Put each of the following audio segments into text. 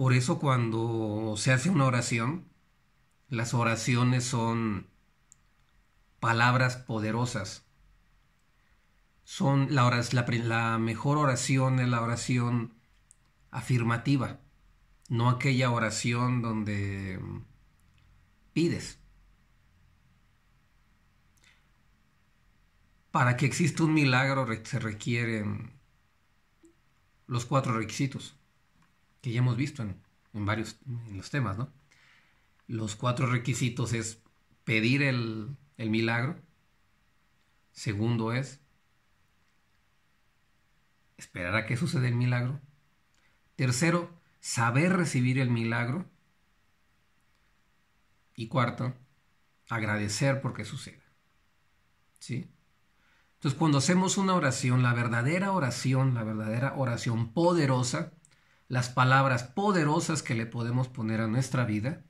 Por eso cuando se hace una oración, las oraciones son palabras poderosas. Son la, la mejor oración es la oración afirmativa, no aquella oración donde pides. Para que exista un milagro se requieren los cuatro requisitos que ya hemos visto en, varios en los temas, ¿no? Los cuatro requisitos es pedir el, el milagro. Segundo es esperar a que suceda el milagro. Tercero, saber recibir el milagro. Y cuarto, agradecer porque suceda. ¿Sí? Entonces, cuando hacemos una oración, la verdadera oración, la verdadera oración poderosa, las palabras poderosas que le podemos poner a nuestra vida,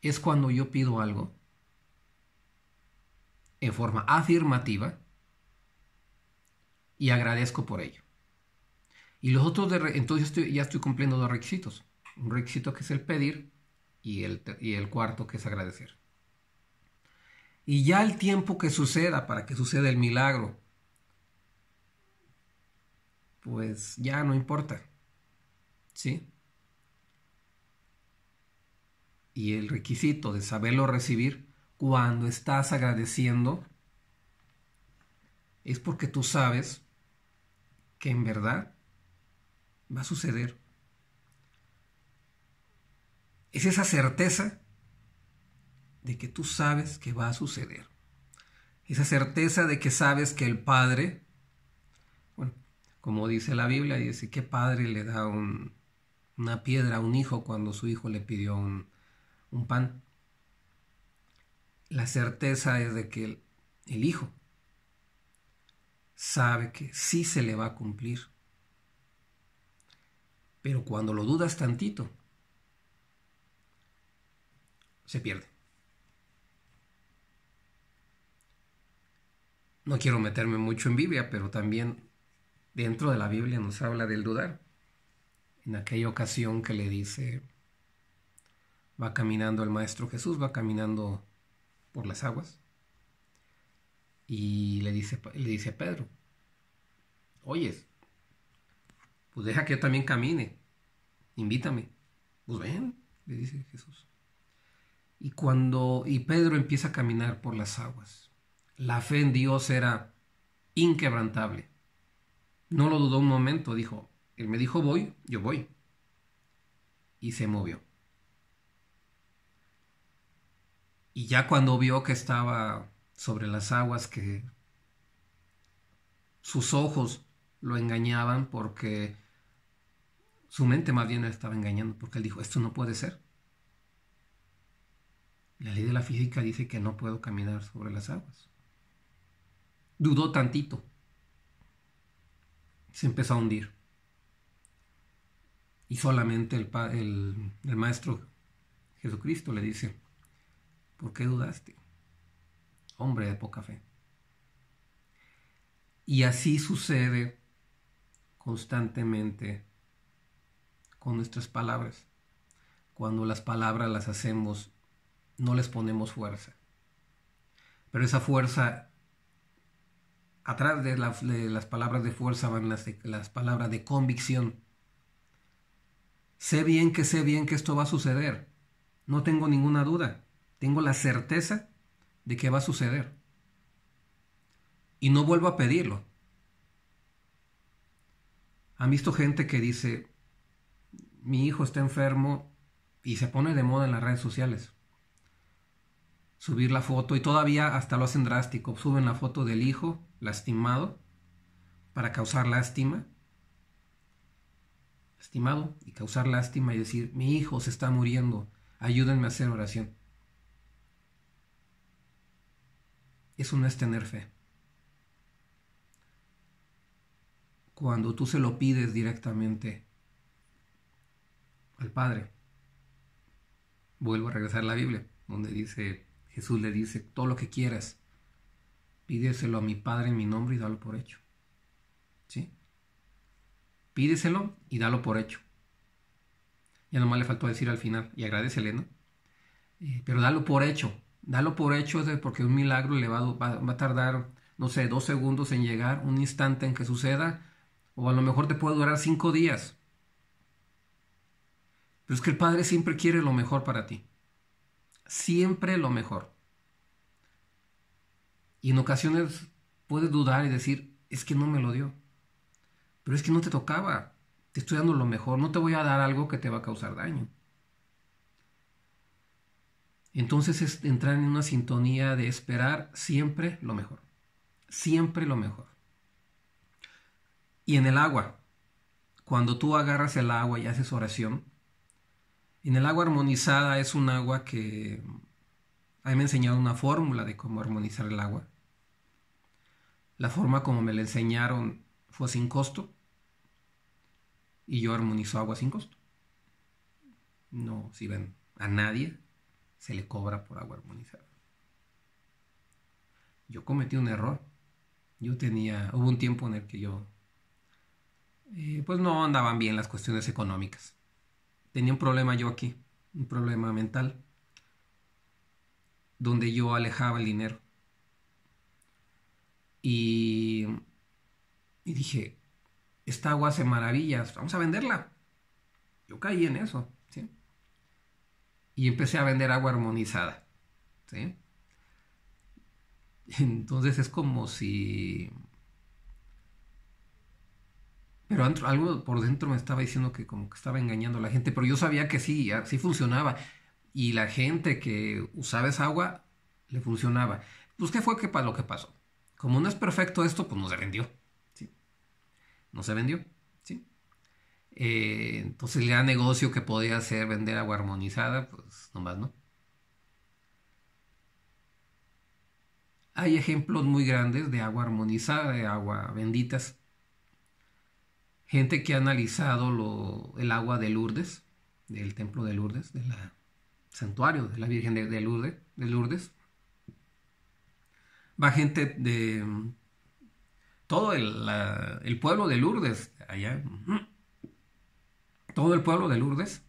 es cuando yo pido algo en forma afirmativa y agradezco por ello. Y los otros, de entonces ya estoy cumpliendo dos requisitos. Un requisito que es el pedir y el cuarto que es agradecer. Y ya el tiempo que suceda para que suceda el milagro pues ya no importa. ¿Sí? Y el requisito de saberlo recibir cuando estás agradeciendo es porque tú sabes que en verdad va a suceder. Es esa certeza de que tú sabes que va a suceder. Esa certeza de que sabes que el Padre como dice la Biblia, dice, ¿qué padre le da una piedra a un hijo cuando su hijo le pidió un, pan? La certeza es de que el, el hijo sabe que sí se le va a cumplir. Pero cuando lo dudas tantito, se pierde. No quiero meterme mucho en Biblia, pero también dentro de la Biblia nos habla del dudar. En aquella ocasión que le dice, va caminando el Maestro Jesús, va caminando por las aguas. Y le dice, le dice a Pedro, oyes, pues deja que yo también camine, invítame. Pues ven, le dice Jesús. Y cuando y Pedro empieza a caminar por las aguas, la fe en Dios era inquebrantable. No lo dudó un momento, dijo, él me dijo voy, yo voy. Y se movió. Y ya cuando vio que estaba sobre las aguas, que sus ojos lo engañaban porque su mente más bien lo estaba engañando, porque él dijo, esto no puede ser. La ley de la física dice que no puedo caminar sobre las aguas. Dudó tantito, se empezó a hundir. Y solamente el, Maestro Jesucristo le dice, ¿por qué dudaste? Hombre de poca fe. Y así sucede constantemente con nuestras palabras. Cuando las palabras las hacemos, no les ponemos fuerza. Pero esa fuerza atrás de, las palabras de fuerza van las, las palabras de convicción. Sé bien que sé bien que esto va a suceder. No tengo ninguna duda. Tengo la certeza de que va a suceder. Y no vuelvo a pedirlo. Han visto gente que dice, mi hijo está enfermo y se pone de moda en las redes sociales subir la foto y todavía hasta lo hacen drástico. Suben la foto del hijo lastimado para causar lástima. Lastimado y causar lástima y decir, mi hijo se está muriendo, ayúdenme a hacer oración. Eso no es tener fe. Cuando tú se lo pides directamente al Padre. Vuelvo a regresar a la Biblia, donde dice Jesús le dice, todo lo que quieras, pídeselo a mi Padre en mi nombre y dalo por hecho. ¿Sí? Pídeselo y dalo por hecho. Ya nomás le faltó decir al final, y agradecele, ¿no? Eh, pero dalo por hecho. Dalo por hecho es porque un milagro le va, va a tardar, no sé, dos segundos en llegar, un instante en que suceda, o a lo mejor te puede durar cinco días. Pero es que el Padre siempre quiere lo mejor para ti siempre lo mejor. Y en ocasiones puedes dudar y decir, es que no me lo dio. Pero es que no te tocaba. Te estoy dando lo mejor. No te voy a dar algo que te va a causar daño. Entonces es entrar en una sintonía de esperar siempre lo mejor. Siempre lo mejor. Y en el agua. Cuando tú agarras el agua y haces oración, en el agua armonizada es un agua que a mí me ha enseñado una fórmula de cómo armonizar el agua. La forma como me la enseñaron fue sin costo y yo armonizo agua sin costo. No, si ven, a nadie se le cobra por agua armonizada. Yo cometí un error. Yo tenía, hubo un tiempo en el que yo, eh, pues no andaban bien las cuestiones económicas tenía un problema yo aquí, un problema mental, donde yo alejaba el dinero. Y, dije, esta agua hace maravillas, vamos a venderla. Yo caí en eso, ¿sí? Y empecé a vender agua armonizada, ¿sí? Entonces es como si pero algo por dentro me estaba diciendo que como que estaba engañando a la gente, pero yo sabía que sí, así funcionaba. Y la gente que usaba esa agua le funcionaba. Pues, ¿qué fue que, lo que pasó? Como no es perfecto esto, pues no se vendió. ¿sí? No se vendió. ¿sí? Eh, entonces, le da negocio que podía hacer vender agua armonizada, pues nomás no. Hay ejemplos muy grandes de agua armonizada, de agua benditas gente que ha analizado el agua de Lourdes, del templo de Lourdes, del santuario de la Virgen de, Lourdes, de Lourdes. Va gente de todo el, pueblo de Lourdes, allá. Todo el pueblo de Lourdes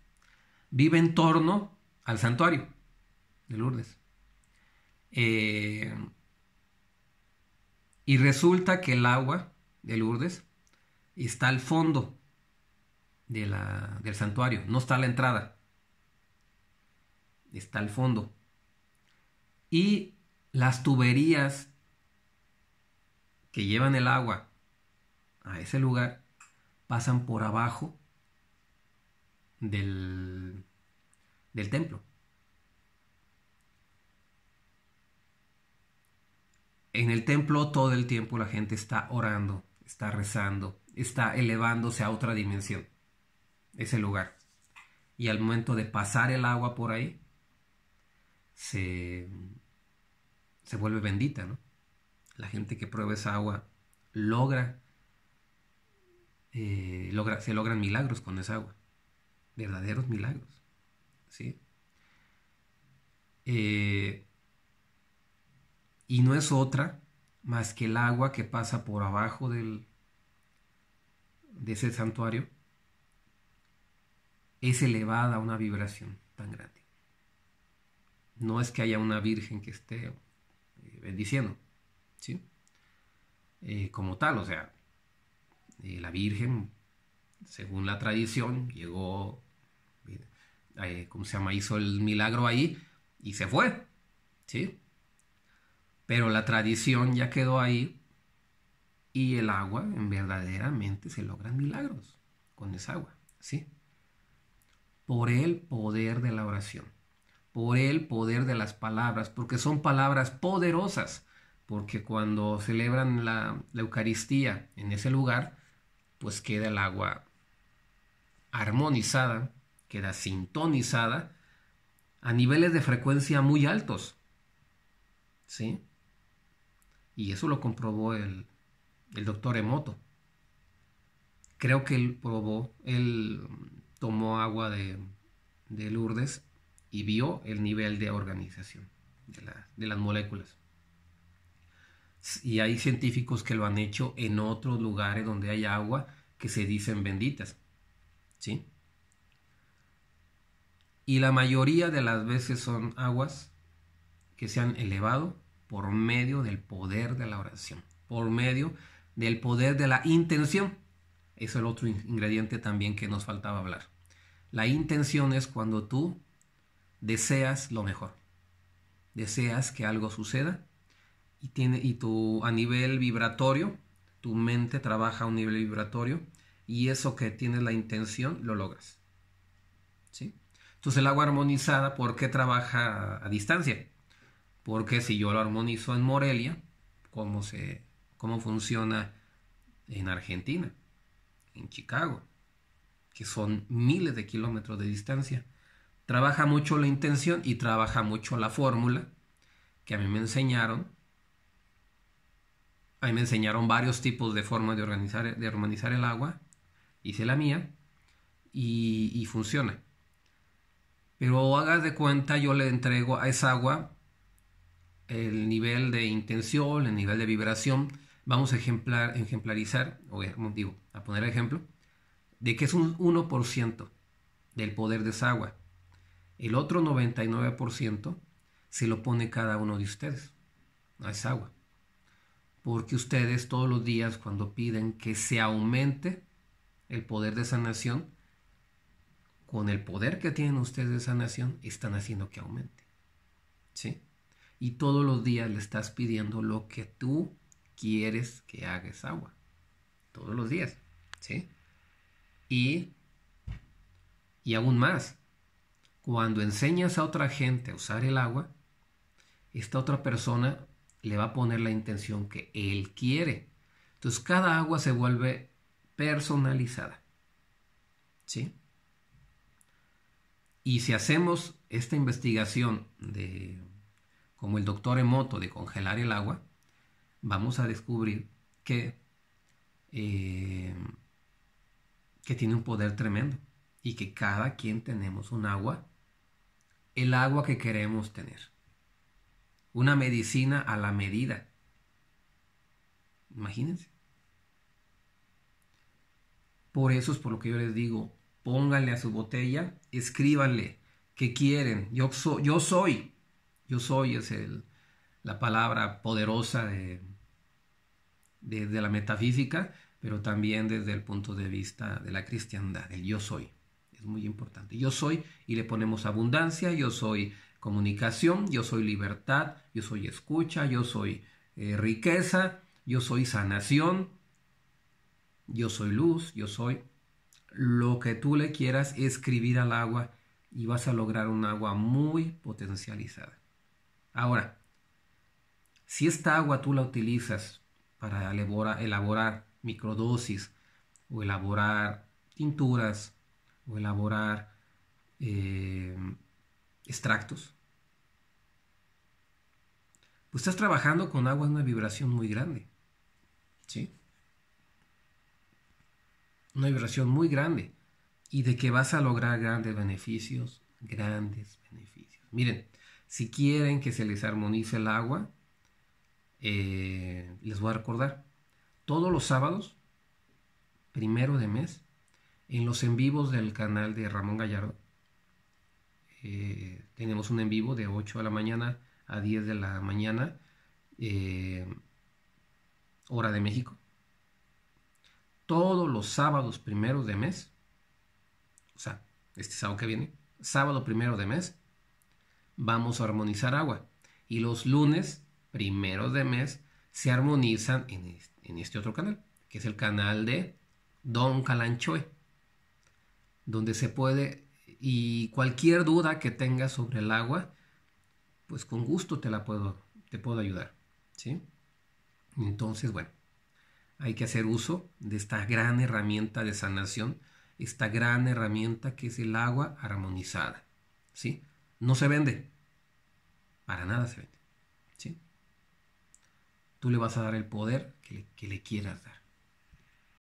vive en torno al santuario de Lourdes. Eh, y resulta que el agua de Lourdes está al fondo del santuario, no está la entrada, está al fondo. Y las tuberías que llevan el agua a ese lugar pasan por abajo del templo. En el templo todo el tiempo la gente está orando, está rezando, está elevándose a otra dimensión, ese lugar. Y al momento de pasar el agua por ahí, se, vuelve bendita, ¿no? La gente que prueba esa agua logra, eh, logra se logran milagros con esa agua, verdaderos milagros, ¿sí? Eh, y no es otra más que el agua que pasa por abajo del, de ese santuario es elevada a una vibración tan grande. No es que haya una virgen que esté eh, bendiciendo, ¿sí? Eh, como tal, o sea, eh, la virgen, según la tradición, llegó, como ¿cómo se llama? Hizo el milagro ahí y se fue, ¿sí? Pero la tradición ya quedó ahí y el agua verdaderamente se logran milagros con esa agua, ¿sí? Por el poder de la oración, por el poder de las palabras, porque son palabras poderosas, porque cuando celebran la, la Eucaristía en ese lugar, pues queda el agua armonizada, queda sintonizada a niveles de frecuencia muy altos, ¿sí? Y eso lo comprobó el, el doctor Emoto. Creo que él probó, él tomó agua de, Lourdes y vio el nivel de organización de, de las moléculas. Y hay científicos que lo han hecho en otros lugares donde hay agua que se dicen benditas. ¿Sí? Y la mayoría de las veces son aguas que se han elevado por medio del poder de la oración, por medio del poder de la intención. Eso es el otro ingrediente también que nos faltaba hablar. La intención es cuando tú deseas lo mejor. Deseas que algo suceda y, tiene, y tu, a nivel vibratorio, tu mente trabaja a un nivel vibratorio y eso que tienes la intención lo logras. ¿Sí? Entonces el agua armonizada, ¿por qué trabaja a distancia? Porque si yo lo armonizo en Morelia, cómo se cómo funciona en Argentina, en Chicago, que son miles de kilómetros de distancia. Trabaja mucho la intención y trabaja mucho la fórmula que a mí me enseñaron. A mí me enseñaron varios tipos de formas de organizar, de organizar el agua. Hice la mía y funciona. Pero hagas de cuenta, yo le entrego a esa agua el nivel de intención, el nivel de vibración vamos a ejemplar, ejemplarizar, o eh, digo, a poner ejemplo, de que es un 1% del poder de esa agua. El otro 99% se lo pone cada uno de ustedes a esa agua. Porque ustedes todos los días cuando piden que se aumente el poder de sanación, con el poder que tienen ustedes de nación, están haciendo que aumente. ¿Sí? Y todos los días le estás pidiendo lo que tú quieres que hagas agua. Todos los días. ¿Sí? Y, y aún más, cuando enseñas a otra gente a usar el agua, esta otra persona le va a poner la intención que él quiere. Entonces cada agua se vuelve personalizada. ¿Sí? Y si hacemos esta investigación de, como el doctor Emoto, de congelar el agua, vamos a descubrir que, eh, que tiene un poder tremendo y que cada quien tenemos un agua, el agua que queremos tener. Una medicina a la medida. Imagínense. Por eso es por lo que yo les digo, pónganle a su botella, escríbanle que quieren. Yo, yo soy, yo soy es el, la palabra poderosa de, la metafísica, pero también desde el punto de vista de la cristiandad, el yo soy. Es muy importante. Yo soy y le ponemos abundancia, yo soy comunicación, yo soy libertad, yo soy escucha, yo soy eh, riqueza, yo soy sanación, yo soy luz, yo soy lo que tú le quieras escribir al agua y vas a lograr un agua muy potencializada. Ahora, si esta agua tú la utilizas para elaborar microdosis o elaborar tinturas o elaborar eh, extractos, pues estás trabajando con agua en una vibración muy grande. ¿Sí? Una vibración muy grande y de que vas a lograr grandes beneficios, grandes beneficios. Miren, si quieren que se les armonice el agua, eh, les voy a recordar, todos los sábados, primero de mes, en los en vivos del canal de Ramón Gallardo, eh, tenemos un en vivo de 8 de la mañana a 10 de la mañana, eh, hora de México. Todos los sábados primeros de mes, o sea, este sábado que viene, sábado primero de mes, vamos a armonizar agua. Y los lunes primeros de mes se armonizan en este, otro canal, que es el canal de Don Calanchoe, donde se puede, y cualquier duda que tengas sobre el agua, pues con gusto te la puedo, te puedo ayudar, ¿sí? Entonces, bueno, hay que hacer uso de esta gran herramienta de sanación, esta gran herramienta que es el agua armonizada, ¿sí? No se vende, para nada se vende tú le vas a dar el poder que le, quieras dar.